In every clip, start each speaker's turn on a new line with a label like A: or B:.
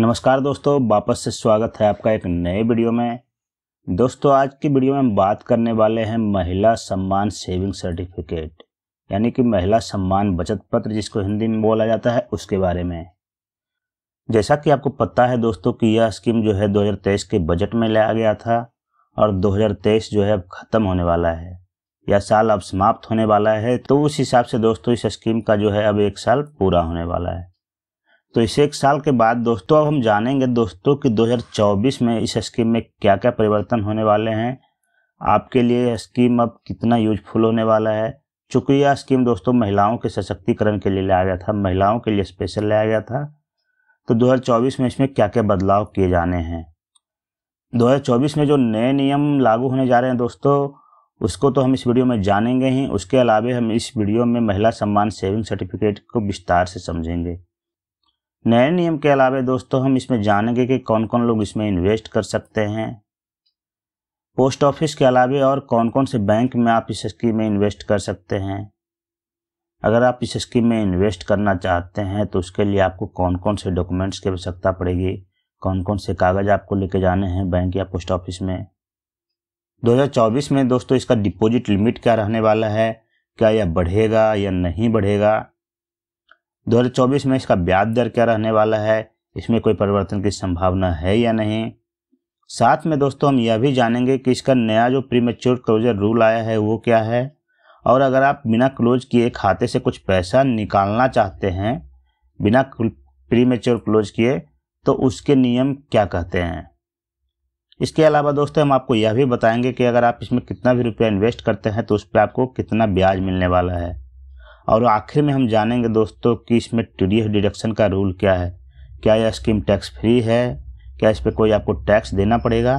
A: नमस्कार दोस्तों वापस से स्वागत है आपका एक नए वीडियो में दोस्तों आज की वीडियो में हम बात करने वाले हैं महिला सम्मान सेविंग सर्टिफिकेट यानी कि महिला सम्मान बचत पत्र जिसको हिंदी में बोला जाता है उसके बारे में जैसा कि आपको पता है दोस्तों कि यह स्कीम जो है 2023 के बजट में लाया गया था और 2023 जो है अब ख़त्म होने वाला है यह साल अब समाप्त होने वाला है तो उस हिसाब से दोस्तों इस स्कीम का जो है अब एक साल पूरा होने वाला है तो इस एक साल के बाद दोस्तों अब हम जानेंगे दोस्तों कि 2024 में इस स्कीम में क्या क्या परिवर्तन होने वाले हैं आपके लिए स्कीम अब कितना यूजफुल होने वाला है चूँकि यह स्कीम दोस्तों महिलाओं के सशक्तिकरण के लिए लाया गया था महिलाओं के लिए स्पेशल लाया गया था तो 2024 में इसमें क्या क्या बदलाव किए जाने हैं 2024 में जो नए नियम लागू होने जा रहे हैं दोस्तों उसको तो हम इस वीडियो में जानेंगे ही उसके अलावा हम इस वीडियो में महिला सम्मान सेविंग सर्टिफिकेट को विस्तार से समझेंगे नए नियम के अलावा दोस्तों हम इसमें जानेंगे कि कौन कौन लोग इसमें इन्वेस्ट कर सकते हैं पोस्ट ऑफिस के अलावा और कौन कौन से बैंक में आप इस स्कीम में इन्वेस्ट कर सकते हैं अगर आप इस स्कीम में इन्वेस्ट करना चाहते हैं तो उसके लिए आपको कौन कौन से डॉक्यूमेंट्स की आवश्यकता पड़ेगी कौन कौन से कागज़ आपको लेके जाने हैं बैंक या पोस्ट ऑफिस में 2024 में दोस्तों इसका डिपॉजिट लिमिट क्या रहने वाला है क्या यह बढ़ेगा या नहीं बढ़ेगा 2024 में इसका ब्याज दर क्या रहने वाला है इसमें कोई परिवर्तन की संभावना है या नहीं साथ में दोस्तों हम यह भी जानेंगे कि इसका नया जो प्री मेच्योर क्लोजर रूल आया है वो क्या है और अगर आप बिना क्लोज किए खाते से कुछ पैसा निकालना चाहते हैं बिना प्रीमेच्योर क्लोज किए तो उसके नियम क्या कहते हैं इसके अलावा दोस्तों हम आपको यह भी बताएंगे कि अगर आप इसमें कितना भी रुपया इन्वेस्ट करते हैं तो उस पर आपको कितना ब्याज मिलने वाला है और आखिर में हम जानेंगे दोस्तों कि इसमें टी डिडक्शन का रूल क्या है क्या यह स्कीम टैक्स फ्री है क्या इस पर कोई आपको टैक्स देना पड़ेगा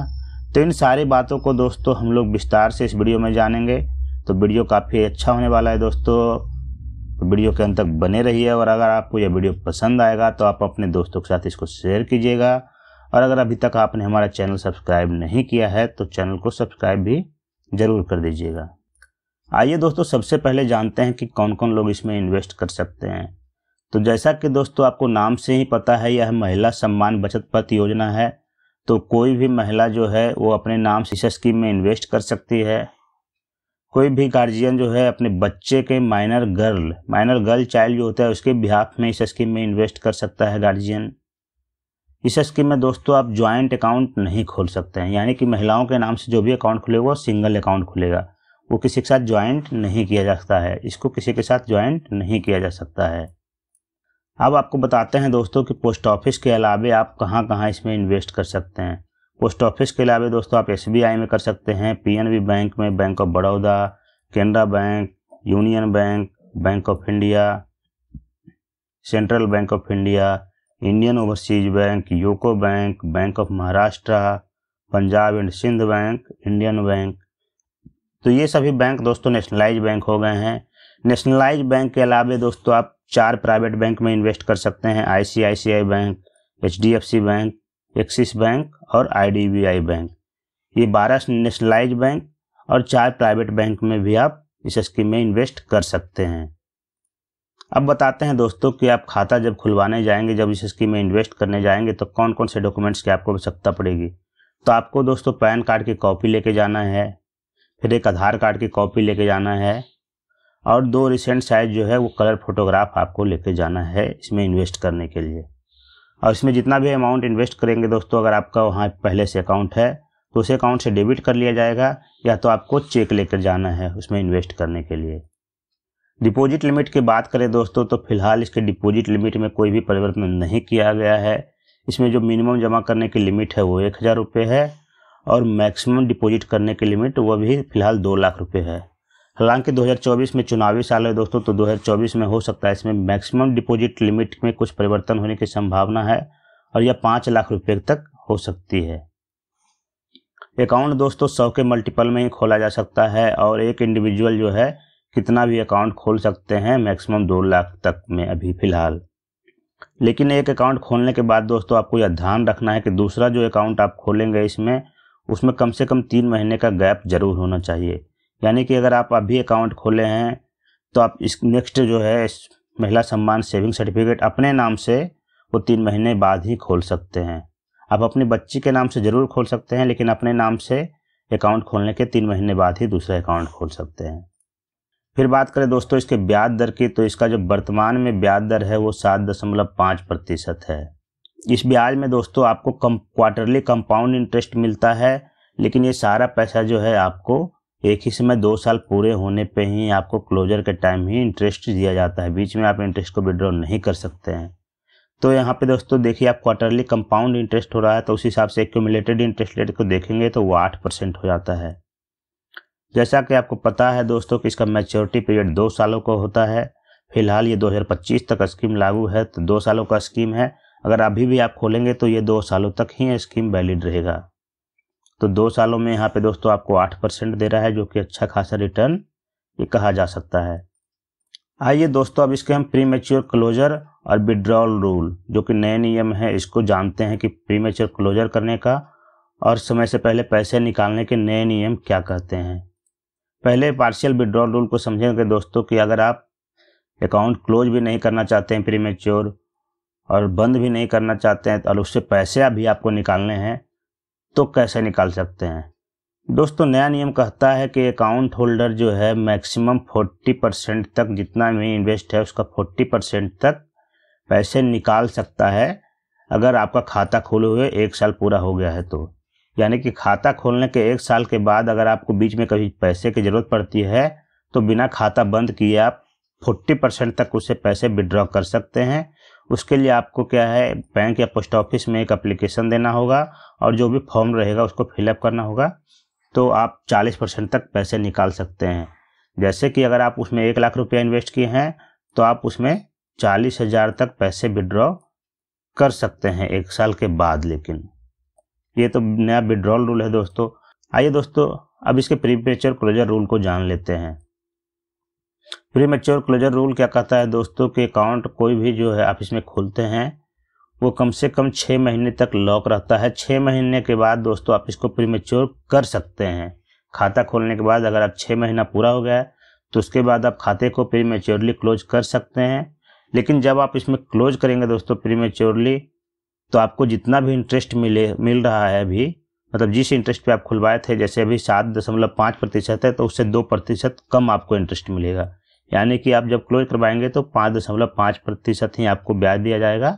A: तो इन सारी बातों को दोस्तों हम लोग विस्तार से इस वीडियो में जानेंगे तो वीडियो काफ़ी अच्छा होने वाला है दोस्तों तो वीडियो के अंत तक बने रहिए और अगर आपको यह वीडियो पसंद आएगा तो आप अपने दोस्तों के साथ इसको शेयर कीजिएगा और अगर अभी तक आपने हमारा चैनल सब्सक्राइब नहीं किया है तो चैनल को सब्सक्राइब भी ज़रूर कर दीजिएगा आइए दोस्तों सबसे पहले जानते हैं कि कौन कौन लोग इसमें इन्वेस्ट कर सकते हैं तो जैसा कि दोस्तों आपको नाम से ही पता है यह महिला सम्मान बचत पथ योजना है तो कोई भी महिला जो है वो अपने नाम से इस स्कीम में इन्वेस्ट कर सकती है कोई भी गार्जियन जो है अपने बच्चे के minor girl minor girl child जो होता है उसके बिहाफ में इस स्कीम में इन्वेस्ट कर सकता है गार्जियन इस स्कीम में दोस्तों आप ज्वाइंट अकाउंट नहीं खोल सकते हैं यानी कि महिलाओं के नाम से जो भी अकाउंट खुलेगा वो सिंगल अकाउंट खुलेगा वो किसी के साथ ज्वाइंट नहीं किया जा सकता है इसको किसी के साथ ज्वाइंट नहीं किया जा सकता है अब आपको बताते हैं दोस्तों कि पोस्ट ऑफिस के अलावे आप कहाँ कहाँ इसमें इन्वेस्ट कर सकते हैं पोस्ट ऑफिस के अलावे दोस्तों आप एस में कर सकते हैं पी बैंक में bank of Baroda Canara bank union bank bank of India central bank of India Indian overseas bank UCO bank bank of Maharashtra Punjab and Sind bank Indian bank तो ये सभी बैंक दोस्तों नेशनलाइज बैंक हो गए हैं नेशनलाइज बैंक के अलावा दोस्तों आप चार प्राइवेट बैंक में इन्वेस्ट कर सकते हैं ICICI bank HDFC bank Axis bank और आईडीबीआई बैंक ये बारह नेशनलाइज बैंक और चार प्राइवेट बैंक में भी आप इस स्कीम में इन्वेस्ट कर सकते हैं अब बताते हैं दोस्तों कि आप खाता जब खुलवाने जाएंगे जब इस स्कीम में इन्वेस्ट करने जाएंगे तो कौन कौन से डॉक्यूमेंट्स की आपको आवश्यकता पड़ेगी तो आपको दोस्तों पैन कार्ड की कॉपी लेके जाना है फिर एक आधार कार्ड की कॉपी लेके जाना है और दो रिसेंट साइज जो है वो कलर फोटोग्राफ आपको लेके जाना है इसमें इन्वेस्ट करने के लिए और इसमें जितना भी अमाउंट इन्वेस्ट करेंगे दोस्तों अगर आपका वहाँ पहले से अकाउंट है तो उस अकाउंट से डेबिट कर लिया जाएगा या तो आपको चेक लेकर जाना है उसमें इन्वेस्ट करने के लिए डिपॉजिट लिमिट की बात करें दोस्तों तो फिलहाल इसके डिपॉजिट लिमिट में कोई भी परिवर्तन नहीं किया गया है इसमें जो मिनिमम जमा करने की लिमिट है वो एक हज़ार रुपये है और मैक्सिमम डिपॉजिट करने की लिमिट वह भी फिलहाल दो लाख रुपये है हालांकि 2024 में चुनावी साल है दोस्तों तो 2024 में हो सकता है इसमें मैक्सिमम डिपॉजिट लिमिट में कुछ परिवर्तन होने की संभावना है और यह पाँच लाख रुपये तक हो सकती है अकाउंट दोस्तों सौ के मल्टीपल में ही खोला जा सकता है और एक इंडिविजुअल जो है कितना भी अकाउंट खोल सकते हैं मैक्सिमम दो लाख तक में अभी फ़िलहाल लेकिन एक अकाउंट खोलने के बाद दोस्तों आपको यह ध्यान रखना है कि दूसरा जो अकाउंट आप खोलेंगे इसमें उसमें कम से कम तीन महीने का गैप ज़रूर होना चाहिए यानी कि अगर आप अभी अकाउंट खोले हैं तो आप इस नेक्स्ट जो है महिला सम्मान सेविंग सर्टिफिकेट अपने नाम से वो तीन महीने बाद ही खोल सकते हैं आप अपनी बच्ची के नाम से ज़रूर खोल सकते हैं लेकिन अपने नाम से अकाउंट खोलने के तीन महीने बाद ही दूसरा अकाउंट खोल सकते हैं फिर बात करें दोस्तों इसके ब्याज दर की तो इसका जो वर्तमान में ब्याज दर है वो सात दशमलव पाँच प्रतिशत है इस ब्याज में दोस्तों आपको कम क्वार्टरली कंपाउंड इंटरेस्ट मिलता है लेकिन ये सारा पैसा जो है आपको एक ही समय दो साल पूरे होने पे ही आपको क्लोजर के टाइम ही इंटरेस्ट दिया जाता है बीच में आप इंटरेस्ट को विड्रॉ नहीं कर सकते हैं तो यहाँ पे दोस्तों देखिए आप क्वार्टरली कंपाउंड इंटरेस्ट हो रहा है तो उस हिसाब से एक्यूमुलेटेड इंटरेस्ट रेट को देखेंगे तो वो आठ परसेंट हो जाता है जैसा कि आपको पता है दोस्तों कि इसका मेच्योरिटी पीरियड दो सालों का होता है फिलहाल ये 2025 तक स्कीम लागू है तो दो सालों का स्कीम है अगर अभी भी आप खोलेंगे तो ये दो सालों तक ही स्कीम वैलिड रहेगा तो दो सालों में यहाँ पे दोस्तों आपको आठ परसेंट दे रहा है जो कि अच्छा खासा रिटर्न ये कहा जा सकता है आइए दोस्तों अब इसके हम प्रीमेच्योर क्लोजर और विड्रॉल रूल जो कि नए नियम है इसको जानते हैं कि प्रीमेच्योर क्लोजर करने का और समय से पहले पैसे निकालने के नए नियम क्या कहते हैं पहले पार्शियल विड्रॉल रूल को समझेंगे दोस्तों कि अगर आप अकाउंट क्लोज भी नहीं करना चाहते हैं प्रीमेच्योर और बंद भी नहीं करना चाहते हैं और उससे पैसे भी आपको निकालने हैं तो कैसे निकाल सकते हैं दोस्तों नया नियम कहता है कि अकाउंट होल्डर जो है मैक्सिमम 40 परसेंट तक जितना भी इन्वेस्ट है उसका 40 परसेंट तक पैसे निकाल सकता है अगर आपका खाता खोले हुए एक साल पूरा हो गया है तो यानी कि खाता खोलने के एक साल के बाद अगर आपको बीच में कभी पैसे की ज़रूरत पड़ती है तो बिना खाता बंद किए आप फोर्टी परसेंट तक उसे पैसे विड्रॉ कर सकते हैं उसके लिए आपको क्या है बैंक या पोस्ट ऑफिस में एक अप्लीकेशन देना होगा और जो भी फॉर्म रहेगा उसको फिलअप करना होगा तो आप 40 परसेंट तक पैसे निकाल सकते हैं जैसे कि अगर आप उसमें एक लाख रुपया इन्वेस्ट किए हैं तो आप उसमें चालीस हज़ार तक पैसे विड्रॉ कर सकते हैं एक साल के बाद लेकिन ये तो नया विड्रॉल रूल है दोस्तों आइए दोस्तों अब इसके प्रीपेचर क्लोजर रूल को जान लेते हैं प्री मेच्योर क्लोजर रूल क्या कहता है दोस्तों के अकाउंट कोई भी जो है आप इसमें खोलते हैं वो कम से कम छः महीने तक लॉक रहता है छः महीने के बाद दोस्तों आप इसको प्री मेच्योर कर सकते हैं खाता खोलने के बाद अगर आप छः महीना पूरा हो गया तो उसके बाद आप खाते को प्री मेच्योरली क्लोज कर सकते हैं लेकिन जब आप इसमें क्लोज करेंगे दोस्तों प्री मेच्योरली तो आपको जितना भी इंटरेस्ट मिले मिल रहा है अभी मतलब जिस इंटरेस्ट पे आप खुलवाए थे जैसे अभी सात दशमलव पाँच प्रतिशत है तो उससे दो प्रतिशत कम आपको इंटरेस्ट मिलेगा यानी कि आप जब क्लोज करवाएंगे तो पाँच दशमलव पाँच प्रतिशत ही आपको ब्याज दिया जाएगा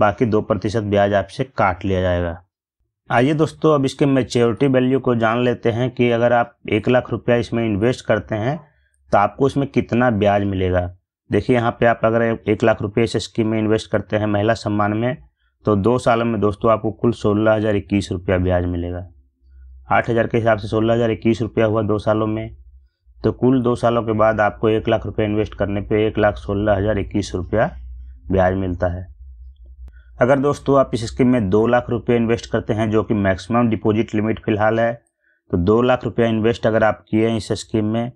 A: बाकी दो प्रतिशत ब्याज आपसे काट लिया जाएगा आइए दोस्तों अब इसके मेच्योरिटी वैल्यू को जान लेते हैं कि अगर आप एक लाख रुपया इसमें इन्वेस्ट करते हैं तो आपको इसमें कितना ब्याज मिलेगा देखिए यहाँ पे आप अगर एक लाख रुपये इस स्कीम में इन्वेस्ट करते हैं महिला सम्मान में तो दो सालों में दोस्तों आपको कुल सोलह हज़ार इक्कीस रुपया ब्याज मिलेगा आठ हज़ार के हिसाब से सोलह हज़ार इक्कीस रुपया हुआ दो सालों में तो कुल दो सालों के बाद आपको एक लाख रुपये इन्वेस्ट करने पे एक लाख सोलह हज़ार इक्कीस रुपया ब्याज मिलता है अगर दोस्तों आप इस स्कीम में दो लाख रुपये इन्वेस्ट करते हैं जो कि मैक्सिमम डिपॉजिट लिमिट फिलहाल है तो दो लाख रुपया इन्वेस्ट अगर आप किए हैं इस स्कीम में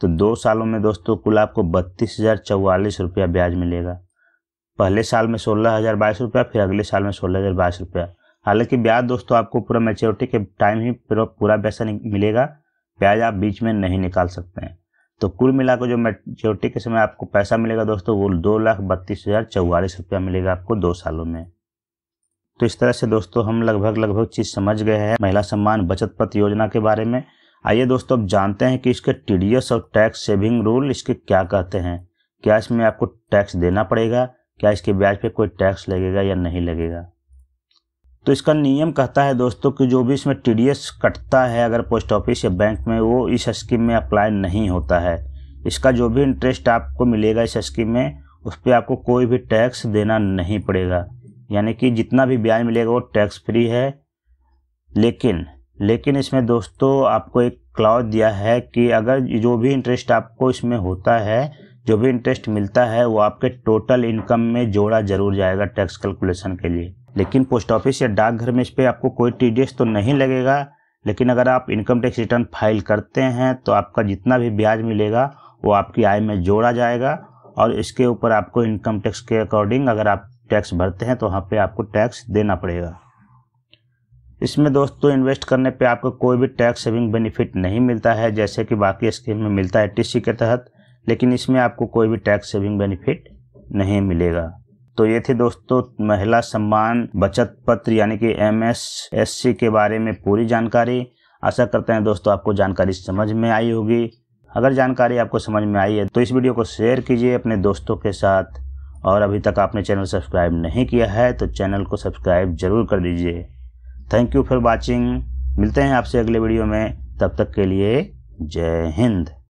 A: तो दो सालों में दोस्तों कुल आपको बत्तीस हज़ार चौवालीस रुपया ब्याज मिलेगा पहले साल में सोलह हज़ार बाईस रुपया फिर अगले साल में सोलह हज़ार बाईस रुपया हालांकि ब्याज दोस्तों आपको पूरा मेच्योरिटी के टाइम ही पूरा पैसा मिलेगा प्याज आप बीच में नहीं निकाल सकते हैं तो कुल के जो मेच्योरिटी के समय आपको पैसा मिलेगा दोस्तों वो दो लाख बत्तीस हज़ार चौवालीस रुपया मिलेगा आपको दो सालों में तो इस तरह से दोस्तों हम लगभग लगभग चीज़ समझ गए हैं महिला सम्मान बचत पत्र योजना के बारे में आइए दोस्तों अब जानते हैं कि इसके टीडीएस और टैक्स सेविंग रूल इसके क्या कहते हैं क्या इसमें आपको टैक्स देना पड़ेगा क्या इसके ब्याज पे कोई टैक्स लगेगा या नहीं लगेगा तो इसका नियम कहता है दोस्तों कि जो भी इसमें टी कटता है अगर पोस्ट ऑफिस या बैंक में वो इस स्कीम में अप्लाई नहीं होता है इसका जो भी इंटरेस्ट आपको मिलेगा इस स्कीम में उस पर आपको कोई भी टैक्स देना नहीं पड़ेगा यानी कि जितना भी ब्याज मिलेगा वो टैक्स फ्री है लेकिन लेकिन इसमें दोस्तों आपको एक क्लाउज दिया है कि अगर जो भी इंटरेस्ट आपको इसमें होता है जो भी इंटरेस्ट मिलता है वो आपके टोटल इनकम में जोड़ा जरूर जाएगा टैक्स कैलकुलेशन के लिए लेकिन पोस्ट ऑफिस या डाकघर में इस पर आपको कोई टी तो नहीं लगेगा लेकिन अगर आप इनकम टैक्स रिटर्न फाइल करते हैं तो आपका जितना भी ब्याज मिलेगा वो आपकी आय में जोड़ा जाएगा और इसके ऊपर आपको इनकम टैक्स के अकॉर्डिंग अगर आप टैक्स भरते हैं तो वहाँ पे आपको टैक्स देना पड़ेगा इसमें दोस्तों इन्वेस्ट करने पे आपको कोई भी टैक्स सेविंग बेनिफिट नहीं मिलता है जैसे कि बाकी स्कीम में मिलता है टी के तहत लेकिन इसमें आपको कोई भी टैक्स सेविंग बेनिफिट नहीं मिलेगा तो ये थे दोस्तों महिला सम्मान बचत पत्र यानी कि एम एस के बारे में पूरी जानकारी आशा करते हैं दोस्तों आपको जानकारी समझ में आई होगी अगर जानकारी आपको समझ में आई है तो इस वीडियो को शेयर कीजिए अपने दोस्तों के साथ और अभी तक आपने चैनल सब्सक्राइब नहीं किया है तो चैनल को सब्सक्राइब जरूर कर दीजिए थैंक यू फॉर वॉचिंग मिलते हैं आपसे अगले वीडियो में तब तक के लिए जय हिंद